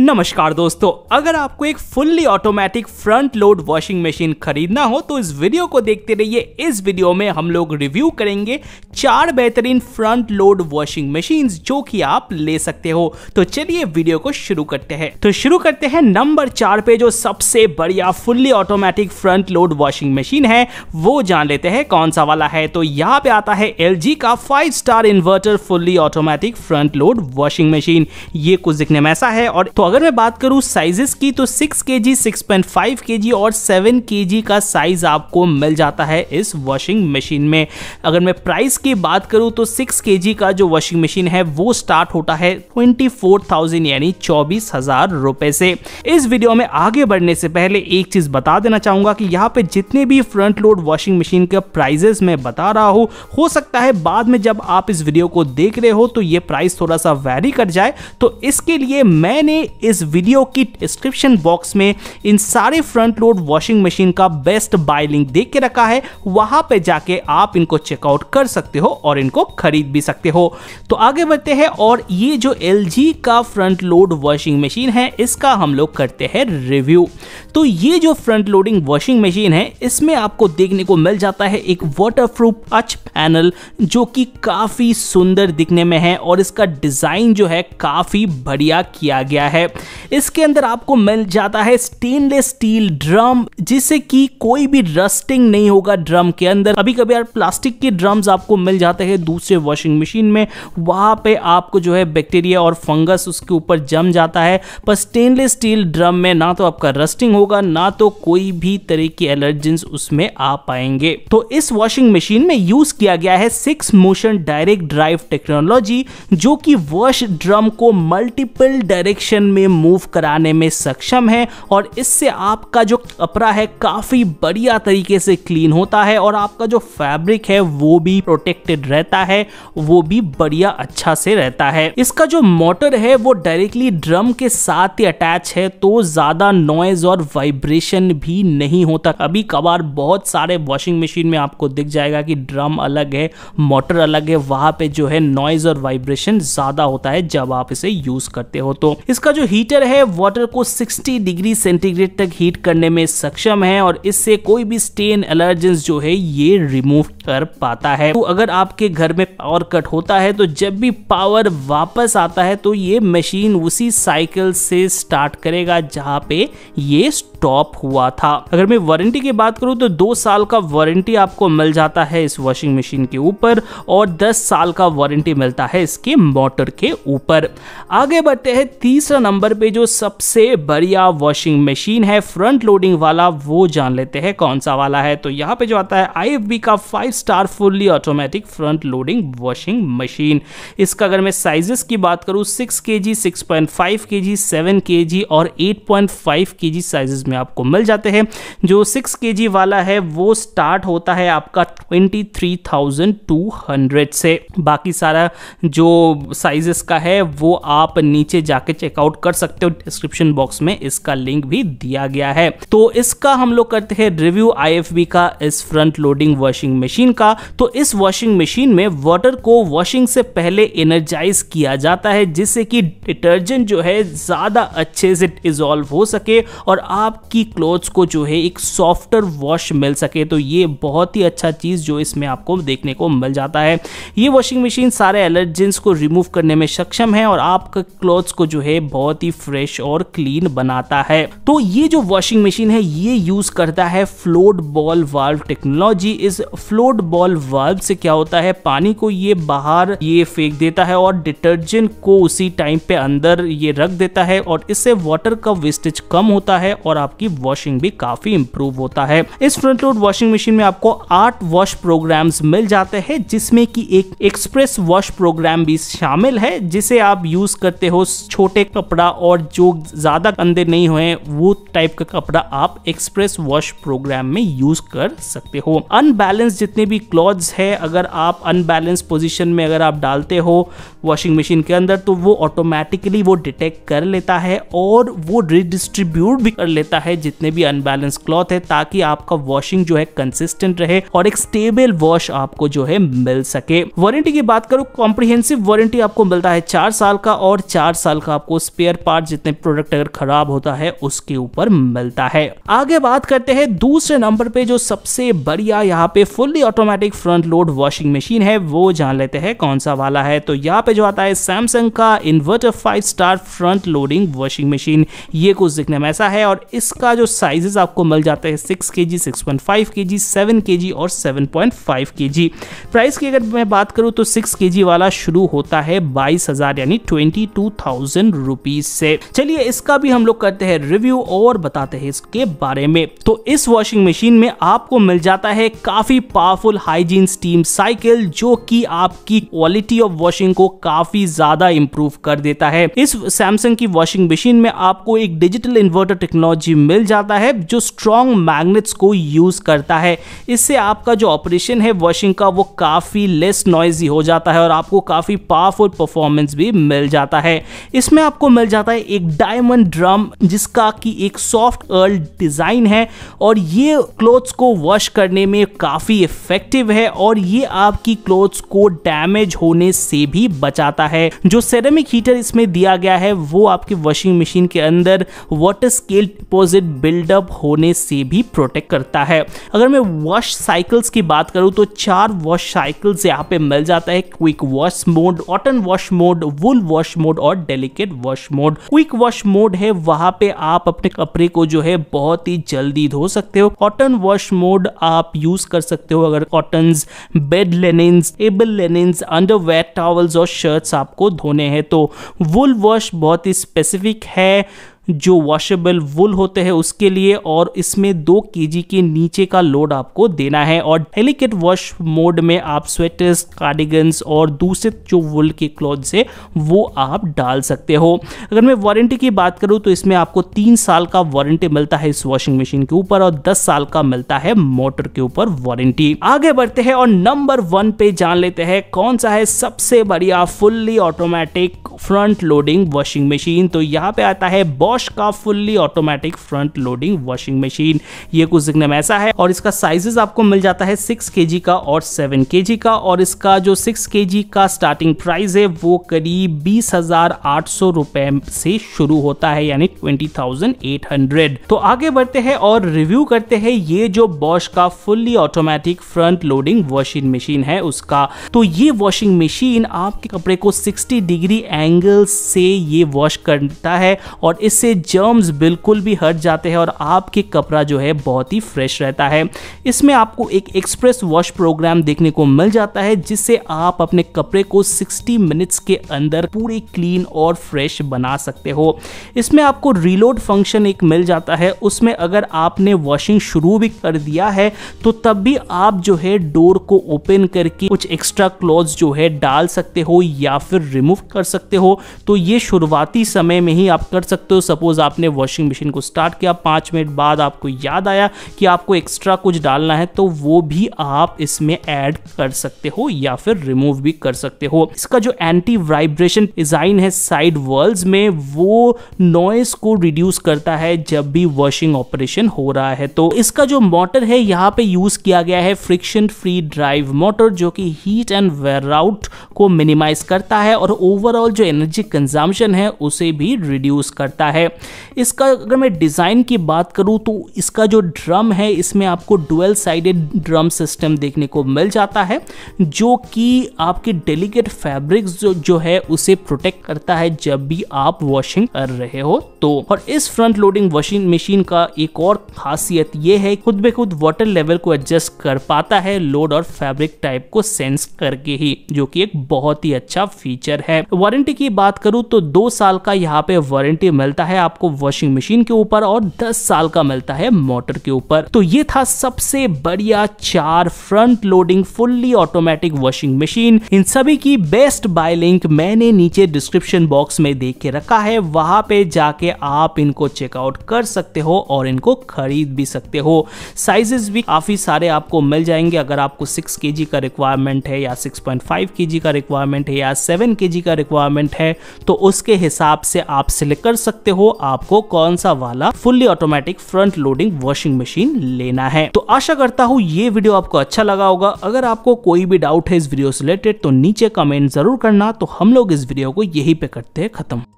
नमस्कार दोस्तों अगर आपको एक fully automatic front load washing machine खरीदना हो तो इस वीडियो को देखते रहिए इस वीडियो में हम लोग रिव्यू करेंगे चार बेहतरीन फ्रंट लोड वॉशिंग मशीन जो कि आप ले सकते हो तो चलिए वीडियो को शुरू करते हैं तो शुरू करते हैं नंबर चार पे जो सबसे बढ़िया fully automatic front load washing machine है वो जान लेते हैं कौन सा वाला है तो यहाँ पे आता है एल का five star inverter fully automatic front load washing machine ये कुछ दिखने में ऐसा है और तो अगर मैं बात करूँ साइजेस की तो सिक्स के जी सिक्स पॉइंट फाइव के जी और सेवन के जी का साइज आपको मिल जाता है इस वॉशिंग मशीन में अगर मैं प्राइस की बात करूँ तो सिक्स के जी का जो वॉशिंग मशीन है वो स्टार्ट होता है ट्वेंटी फोर थाउजेंड यानी चौबीस हजार रुपए से इस वीडियो में आगे बढ़ने से पहले एक चीज बता देना चाहूंगा कि यहाँ पे जितने भी फ्रंट लोड वॉशिंग मशीन के प्राइजेस मैं बता रहा हूँ हो सकता है बाद में जब आप इस वीडियो को देख रहे हो तो ये प्राइस थोड़ा सा वेरी कर जाए तो इसके लिए मैंने इस वीडियो की डिस्क्रिप्शन बॉक्स में इन सारे फ्रंट लोड वॉशिंग मशीन का बेस्ट बाय लिंक देख के रखा है वहां पे जाके आप इनको चेकआउट कर सकते हो और इनको खरीद भी सकते हो तो आगे बढ़ते हैं और ये जो एल का फ्रंट लोड वॉशिंग मशीन है इसका हम लोग करते हैं रिव्यू तो ये जो फ्रंट लोडिंग वॉशिंग मशीन है इसमें आपको देखने को मिल जाता है एक प्रूफ अच पैनल जो कि काफ़ी सुंदर दिखने में है और इसका डिज़ाइन जो है काफ़ी बढ़िया किया गया है इसके अंदर आपको मिल जाता है स्टेनलेस स्टील ड्रम जिससे कि कोई भी रस्टिंग नहीं होगा ड्रम के अंदर अभी कभी यार प्लास्टिक के ड्रम्स आपको मिल जाते हैं दूसरे वॉशिंग मशीन में वहाँ पे आपको जो है बैक्टीरिया और फंगस उसके ऊपर जम जाता है पर स्टेनलेस स्टील ड्रम में ना तो आपका रस्टिंग होगा ना तो कोई भी तरह की एलर्जेंस उसमें आ पाएंगे तो इस वॉशिंग मशीन में यूज किया गया है six motion direct drive technology जो कि वॉश ड्रम को मल्टीपल डायरेक्शन में में मूव कराने में सक्षम है और इससे आपका जो कपड़ा है काफ़ी बढ़िया तरीके से क्लीन होता है और आपका जो फैब्रिक है वो भी प्रोटेक्टेड रहता है वो भी बढ़िया अच्छा से रहता है इसका जो मोटर है वो डायरेक्टली ड्रम के साथ ही अटैच है तो ज़्यादा नॉइज और वाइब्रेशन भी नहीं होता अभी कबार बहुत सारे वॉशिंग मशीन में आपको दिख जाएगा कि ड्रम अलग है मोटर अलग है वहां पे जो है नॉइज और वाइब्रेशन ज़्यादा होता है जब आप इसे यूज़ करते हो तो इसका जो हीटर है वाटर को 60 डिग्री सेंटीग्रेड तक हीट करने में सक्षम है और इससे कोई भी स्टेन एलर्जेंस जो है ये रिमूव कर पाता है तो अगर आपके घर में पावर कट होता है तो जब भी पावर वापस आता है तो ये मशीन उसी साइकिल से स्टार्ट करेगा जहाँ पे ये टॉप हुआ था अगर मैं वारंटी की बात करूँ तो दो साल का वारंटी आपको मिल जाता है इस वॉशिंग मशीन के ऊपर और दस साल का वारंटी मिलता है इसके मोटर के ऊपर आगे बढ़ते हैं तीसरा नंबर पे जो सबसे बढ़िया वॉशिंग मशीन है फ्रंट लोडिंग वाला वो जान लेते हैं कौन सा वाला है तो यहाँ पे जो आता है आई का five star fully automatic front loading washing machine इसका अगर मैं साइजेस की बात करूँ सिक्स के जी सिक्स पॉइंट फाइव के जी सेवन के जी और एट पॉइंट फाइव के जी साइजेस में आपको मिल जाते हैं जो सिक्स के वाला है वो स्टार्ट होता है आपका twenty three thousand two hundred से बाकी सारा जो साइजेस का है वो आप नीचे जाके चेकआउट कर सकते हो डिस्क्रिप्शन बॉक्स में इसका लिंक भी दिया गया है तो इसका हम लोग करते हैं रिव्यू आईएफबी का इस फ्रंट लोडिंग वॉशिंग मशीन का तो इस वॉशिंग मशीन में वाटर को वॉशिंग से पहले एनर्जाइज किया जाता है जिससे कि डिटर्जेंट जो है ज़्यादा अच्छे से डिजोल्व हो सके और आप आपकी क्लोथ्स को जो है एक सॉफ्टर वॉश मिल सके तो ये बहुत ही अच्छा चीज़ जो इसमें आपको देखने को मिल जाता है ये वॉशिंग मशीन सारे एलर्जेंस को रिमूव करने में सक्षम है और आपके क्लोथ्स को जो है बहुत ही फ्रेश और क्लीन बनाता है तो ये जो वॉशिंग मशीन है ये यूज़ करता है फ्लोट बॉल वाल्व टेक्नोलॉजी इस फ्लोट बॉल वाल्व से क्या होता है पानी को ये बाहर ये फेंक देता है और डिटर्जेंट को उसी टाइम पे अंदर ये रख देता है और इससे वाटर का वेस्टेज कम होता है और आप आपकी वॉशिंग भी काफी इंप्रूव होता है इस फ्रंट लोड वॉशिंग मशीन में आपको आठ वॉश प्रोग्राम मिल जाते हैं जिसमे की एक एक्सप्रेस वॉश प्रोग्राम भी शामिल है जिसे आप यूज करते हो छोटे कपड़ा और जो ज्यादा गंदे नहीं हुए वो टाइप का कपड़ा आप एक्सप्रेस वॉश प्रोग्राम में यूज कर सकते हो अनबैलेंस जितने भी क्लॉथ्स है अगर आप अनबैलेंस पोजीशन में अगर आप डालते हो वॉशिंग मशीन के अंदर तो वो ऑटोमेटिकली वो डिटेक्ट कर लेता है और वो रिडिस्ट्रीब्यूट भी कर लेता सकता है जितने भी अनबैलेंस क्लॉथ है ताकि आपका वॉशिंग जो है कंसिस्टेंट रहे और एक स्टेबल वॉश आपको जो है मिल सके वारंटी की बात करो कॉम्प्रिहेंसिव वारंटी आपको मिलता है चार साल का और चार साल का आपको स्पेयर पार्ट जितने प्रोडक्ट अगर खराब होता है उसके ऊपर मिलता है आगे बात करते हैं दूसरे नंबर पे जो सबसे बढ़िया यहाँ पे fully automatic front load washing machine है वो जान लेते हैं कौन सा वाला है तो यहाँ पे जो आता है सैमसंग का inverter five star front loading washing machine ये कुछ दिखने में ऐसा है और इस इसका जो साइजेस आपको मिल जाता है सिक्स के जी सिक्स पॉइंट फाइव के जी सेवन के जी और सेवन पॉइंट फाइव के जी प्राइस की अगर मैं बात करूँ तो सिक्स के जी वाला शुरू होता है बाईस हजार यानी ट्वेंटी टू थाउजेंड रुपीज से चलिए इसका भी हम लोग करते हैं रिव्यू और बताते हैं इसके बारे में तो इस वॉशिंग मशीन में आपको मिल जाता है काफी पावरफुल हाइजीन स्टीम साइकिल जो कि आपकी क्वालिटी ऑफ वॉशिंग को काफी ज्यादा इंप्रूव कर देता है इस सैमसंग की वॉशिंग मशीन में आपको एक डिजिटल इन्वर्टर टेक्नोलॉजी मिल जाता है जो स्ट्रॉन्ग मैग्नेट्स को यूज़ करता है इससे आपका जो ऑपरेशन है वॉशिंग का वो काफ़ी लेस नॉइजी हो जाता है और आपको काफ़ी पावरफुल परफॉर्मेंस भी मिल जाता है इसमें आपको मिल जाता है एक डायमंड ड्रम जिसका कि एक सॉफ्ट अर्ल डिज़ाइन है और ये क्लोथ्स को वॉश करने में काफ़ी इफेक्टिव है और ये आपकी क्लोथ्स को डैमेज होने से भी बचाता है जो सेरेमिक हीटर इसमें दिया गया है वो आपकी वॉशिंग मशीन के अंदर वाटर स्केल डिपॉजिट बिल्डअप होने से भी प्रोटेक्ट करता है अगर मैं वॉश साइकिल्स की बात करूँ तो चार वॉश साइकिल्स यहाँ पे मिल जाता है quick wash mode cotton wash mode wool wash mode और delicate wash mode quick wash mode है वहां पे आप अपने कपड़े को जो है बहुत ही जल्दी धो सकते हो कॉटन वॉश मोड आप यूज कर सकते हो अगर cotton bed linens table linens underwear towels और शर्ट्स आपको धोने हैं तो वुल वॉश बहुत ही स्पेसिफिक है जो वॉशेबल वुल होते हैं उसके लिए और इसमें दो के के नीचे का लोड आपको देना है और डेलीकेट वॉश मोड में आप स्वेटर्स कार्डिगन्स और दूसरे जो वुल के क्लॉथ्स है वो आप डाल सकते हो अगर मैं वारंटी की बात करूँ तो इसमें आपको तीन साल का वारंटी मिलता है इस वॉशिंग मशीन के ऊपर और दस साल का मिलता है मोटर के ऊपर वारंटी आगे बढ़ते हैं और नंबर वन पे जान लेते हैं कौन सा है सबसे बढ़िया fully automatic front loading washing machine तो यहाँ पे आता है बॉश का fully automatic front loading washing machine ये कुछ दिखने में ऐसा है और इसका साइजेस आपको मिल जाता है सिक्स के का और सेवन के का और इसका जो सिक्स के का स्टार्टिंग प्राइस है वो करीब बीस हजार आठ सौ रुपए से शुरू होता है यानी ट्वेंटी थाउजेंड एट हंड्रेड तो आगे बढ़ते हैं और रिव्यू करते हैं ये जो बॉश का fully automatic front loading washing machine है उसका तो ये वॉशिंग मशीन आपके कपड़े को सिक्सटी डिग्री एंगल एंगल्स से ये वॉश करता है और इससे जर्म्स बिल्कुल भी हट जाते हैं और आपके कपड़ा जो है बहुत ही फ्रेश रहता है इसमें आपको एक एक्सप्रेस वॉश प्रोग्राम देखने को मिल जाता है जिससे आप अपने कपड़े को 60 मिनट्स के अंदर पूरे क्लीन और फ्रेश बना सकते हो इसमें आपको रिलोड फंक्शन एक मिल जाता है उसमें अगर आपने वॉशिंग शुरू भी कर दिया है तो तब भी आप जो है डोर को ओपन करके कुछ एक्स्ट्रा क्लॉथ जो है डाल सकते हो या फिर रिमूव कर सकते हो तो ये शुरुआती समय में ही आप कर सकते हो सपोज आपने वॉशिंग मशीन को स्टार्ट किया पाँच मिनट बाद आपको याद आया कि आपको एक्स्ट्रा कुछ डालना है तो वो भी आप इसमें ऐड कर सकते हो या फिर रिमूव भी कर सकते हो इसका जो एंटी वाइब्रेशन डिजाइन है साइड वॉल्स में वो नॉइस को रिड्यूस करता है जब भी वॉशिंग ऑपरेशन हो रहा है तो इसका जो मोटर है यहाँ पे यूज किया गया है फ्रिक्शन फ्री ड्राइव मोटर जो कि हीट एंड वेयर आउट को मिनिमाइज करता है और ओवरऑल जो एनर्जी कंजम्पशन है उसे भी रिड्यूस करता है इसका अगर मैं डिज़ाइन की बात करूँ तो इसका जो ड्रम है इसमें आपको डुअल साइडेड ड्रम सिस्टम देखने को मिल जाता है जो कि आपके डेलीकेट फैब्रिक्स जो जो है उसे प्रोटेक्ट करता है जब भी आप वॉशिंग कर रहे हो तो और इस फ्रंट लोडिंग वॉशिंग मशीन का एक और खासियत यह है खुद बे खुद वाटर लेवल को एडजस्ट कर पाता है लोड और फैब्रिक टाइप को सेंस करके ही जो कि एक बहुत ही अच्छा फीचर है वारंटी की बात करूं तो दो साल का यहाँ पे वारंटी मिलता है आपको वॉशिंग मशीन के ऊपर और दस साल का मिलता है मोटर के ऊपर तो ये था सबसे बढ़िया चार front loading fully automatic washing machine इन सभी की बेस्ट बाय लिंक मैंने नीचे डिस्क्रिप्शन बॉक्स में देख के रखा है वहां पे जाके आप इनको चेकआउट कर सकते हो और इनको खरीद भी सकते हो साइजेस भी काफी सारे आपको मिल जाएंगे अगर आपको सिक्स के का रिक्वायरमेंट है या सिक्स पॉइंट का रिक्वायरमेंट है या सेवन के का रिक्वायरमेंट वेरिएंट है तो उसके हिसाब से आप सिलेक्ट कर सकते हो आपको कौन सा वाला fully automatic front loading washing machine लेना है तो आशा करता हूँ ये वीडियो आपको अच्छा लगा होगा अगर आपको कोई भी डाउट है इस वीडियो से रिलेटेड तो नीचे कमेंट जरूर करना तो हम लोग इस वीडियो को यही पे करते हैं खत्म